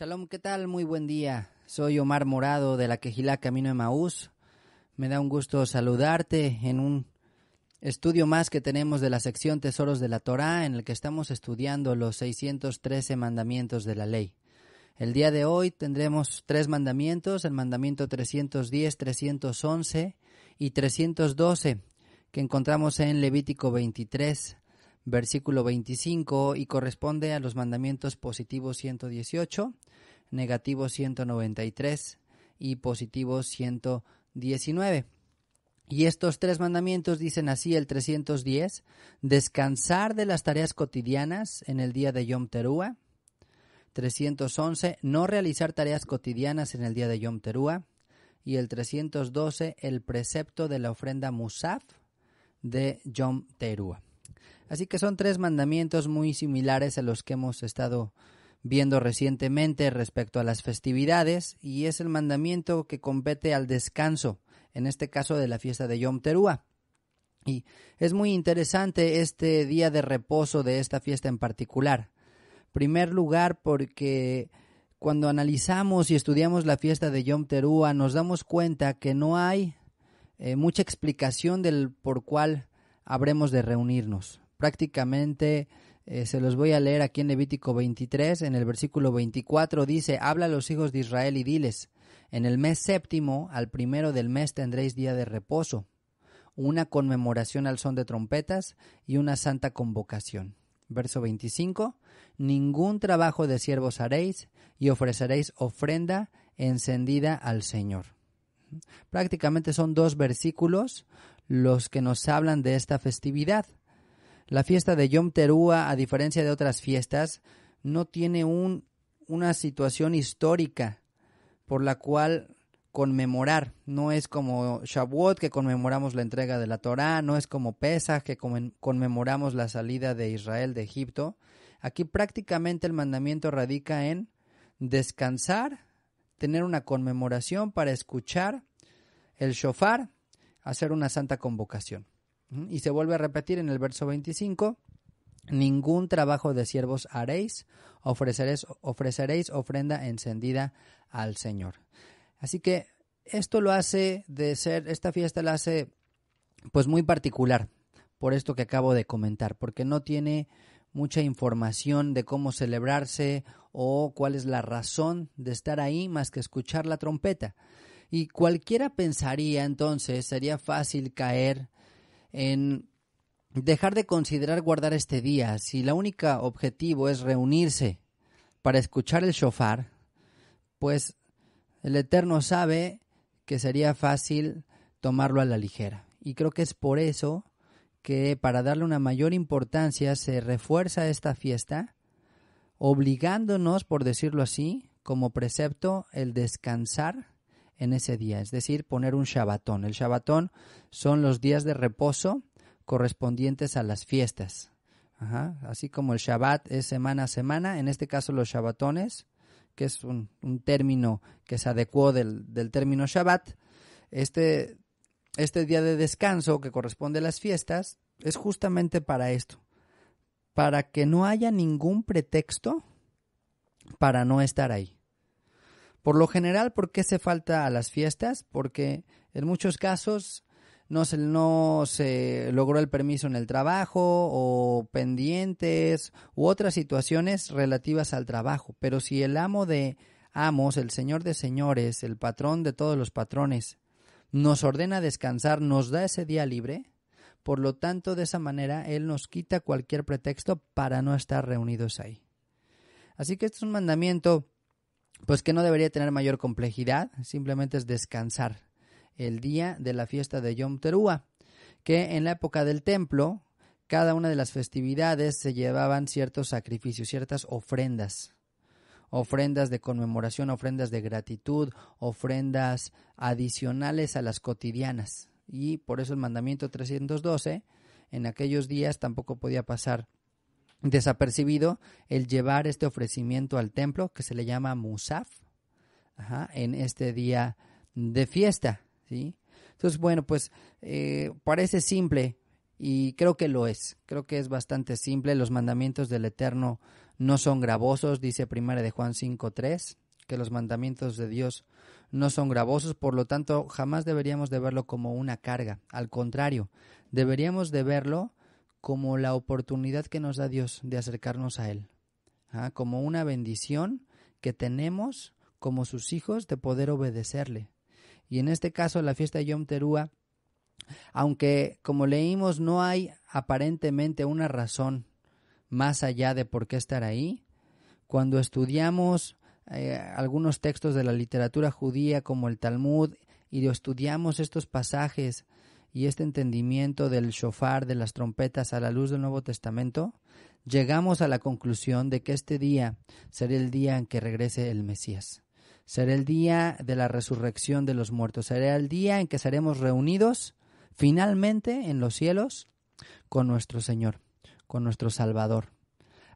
Shalom, ¿qué tal? Muy buen día. Soy Omar Morado de la Quejilá Camino de Maús. Me da un gusto saludarte en un estudio más que tenemos de la sección Tesoros de la Torá, en el que estamos estudiando los 613 mandamientos de la ley. El día de hoy tendremos tres mandamientos, el mandamiento 310, 311 y 312, que encontramos en Levítico 23, versículo 25, y corresponde a los mandamientos positivos 118, negativos 193 y positivos 119. Y estos tres mandamientos dicen así el 310, descansar de las tareas cotidianas en el día de Yom Terúa. 311, no realizar tareas cotidianas en el día de Yom Terúa; Y el 312, el precepto de la ofrenda Musaf de Yom Terúa. Así que son tres mandamientos muy similares a los que hemos estado viendo recientemente respecto a las festividades y es el mandamiento que compete al descanso, en este caso de la fiesta de Yom Terúa Y es muy interesante este día de reposo de esta fiesta en particular. Primer lugar porque cuando analizamos y estudiamos la fiesta de Yom Terúa nos damos cuenta que no hay eh, mucha explicación del por cual habremos de reunirnos prácticamente eh, se los voy a leer aquí en Levítico 23, en el versículo 24 dice, habla a los hijos de Israel y diles, en el mes séptimo, al primero del mes tendréis día de reposo, una conmemoración al son de trompetas y una santa convocación. Verso 25, ningún trabajo de siervos haréis y ofreceréis ofrenda encendida al Señor. Prácticamente son dos versículos los que nos hablan de esta festividad. La fiesta de Yom Teruah, a diferencia de otras fiestas, no tiene una situación histórica por la cual conmemorar. No es como Shavuot que conmemoramos la entrega de la Torá, no es como Pesach que conmemoramos la salida de Israel de Egipto. Aquí prácticamente el mandamiento radica en descansar, tener una conmemoración para escuchar el shofar, hacer una santa convocación. Y se vuelve a repetir en el verso 25, ningún trabajo de siervos haréis, ofreceréis, ofreceréis ofrenda encendida al Señor. Así que esto lo hace de ser, esta fiesta la hace pues muy particular, por esto que acabo de comentar, porque no tiene mucha información de cómo celebrarse o cuál es la razón de estar ahí más que escuchar la trompeta. Y cualquiera pensaría entonces, sería fácil caer en dejar de considerar guardar este día si la única objetivo es reunirse para escuchar el shofar, pues el Eterno sabe que sería fácil tomarlo a la ligera. Y creo que es por eso que para darle una mayor importancia se refuerza esta fiesta, obligándonos, por decirlo así, como precepto, el descansar en ese día, es decir, poner un shabatón. El shabatón son los días de reposo correspondientes a las fiestas. Así como el Shabbat es semana a semana, en este caso los shabatones, que es un, término que se adecuó del, término Shabbat, este, este día de descanso que corresponde a las fiestas es justamente para esto, para que no haya ningún pretexto para no estar ahí. Por lo general, ¿por qué se falta a las fiestas? Porque en muchos casos no se, no se logró el permiso en el trabajo o pendientes u otras situaciones relativas al trabajo. Pero si el amo de amos, el señor de señores, el patrón de todos los patrones, nos ordena descansar, nos da ese día libre, por lo tanto, de esa manera, Él nos quita cualquier pretexto para no estar reunidos ahí. Así que este es un mandamiento pues que no debería tener mayor complejidad, simplemente es descansar el día de la fiesta de Yom Teruah, que en la época del templo, cada una de las festividades se llevaban ciertos sacrificios, ciertas ofrendas, ofrendas de conmemoración, ofrendas de gratitud, ofrendas adicionales a las cotidianas. Y por eso el mandamiento 312, en aquellos días tampoco podía pasar desapercibido el llevar este ofrecimiento al templo que se le llama Musaf en este día de fiesta. ¿sí? Entonces, bueno, pues eh, parece simple y creo que lo es. Creo que es bastante simple. Los mandamientos del Eterno no son gravosos, dice Primera de Juan 5.3, que los mandamientos de Dios no son gravosos, por lo tanto jamás deberíamos de verlo como una carga. Al contrario, deberíamos de verlo como la oportunidad que nos da Dios de acercarnos a Él, ¿ah? como una bendición que tenemos como sus hijos de poder obedecerle. Y en este caso la fiesta de Yom Terúa, aunque como leímos no hay aparentemente una razón más allá de por qué estar ahí, cuando estudiamos eh, algunos textos de la literatura judía como el Talmud y estudiamos estos pasajes y este entendimiento del shofar, de las trompetas a la luz del Nuevo Testamento, llegamos a la conclusión de que este día será el día en que regrese el Mesías. Será el día de la resurrección de los muertos. Será el día en que seremos reunidos finalmente en los cielos con nuestro Señor, con nuestro Salvador.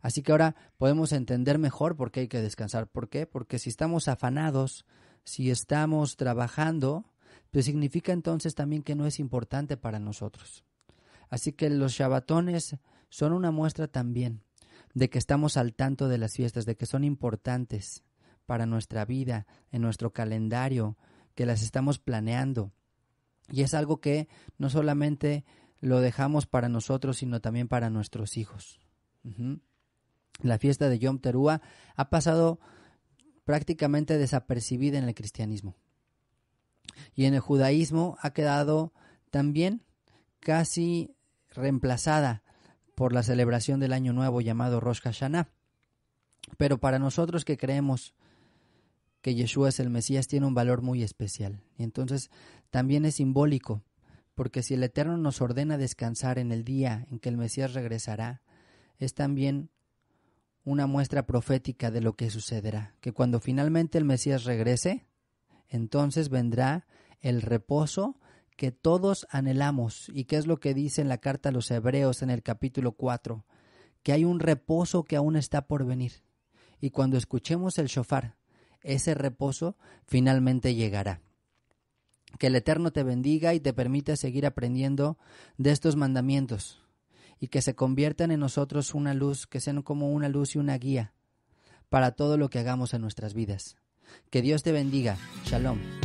Así que ahora podemos entender mejor por qué hay que descansar. ¿Por qué? Porque si estamos afanados, si estamos trabajando, pero pues significa entonces también que no es importante para nosotros. Así que los shabatones son una muestra también de que estamos al tanto de las fiestas, de que son importantes para nuestra vida, en nuestro calendario, que las estamos planeando. Y es algo que no solamente lo dejamos para nosotros, sino también para nuestros hijos. La fiesta de Yom Teruah ha pasado prácticamente desapercibida en el cristianismo y en el judaísmo ha quedado también casi reemplazada por la celebración del Año Nuevo llamado Rosh Hashanah. Pero para nosotros que creemos que Yeshua es el Mesías tiene un valor muy especial. Y entonces también es simbólico, porque si el Eterno nos ordena descansar en el día en que el Mesías regresará, es también una muestra profética de lo que sucederá, que cuando finalmente el Mesías regrese, entonces vendrá el reposo que todos anhelamos. ¿Y que es lo que dice en la carta a los Hebreos en el capítulo 4? Que hay un reposo que aún está por venir. Y cuando escuchemos el shofar, ese reposo finalmente llegará. Que el Eterno te bendiga y te permita seguir aprendiendo de estos mandamientos y que se conviertan en nosotros una luz, que sean como una luz y una guía para todo lo que hagamos en nuestras vidas. Que Dios te bendiga. Shalom.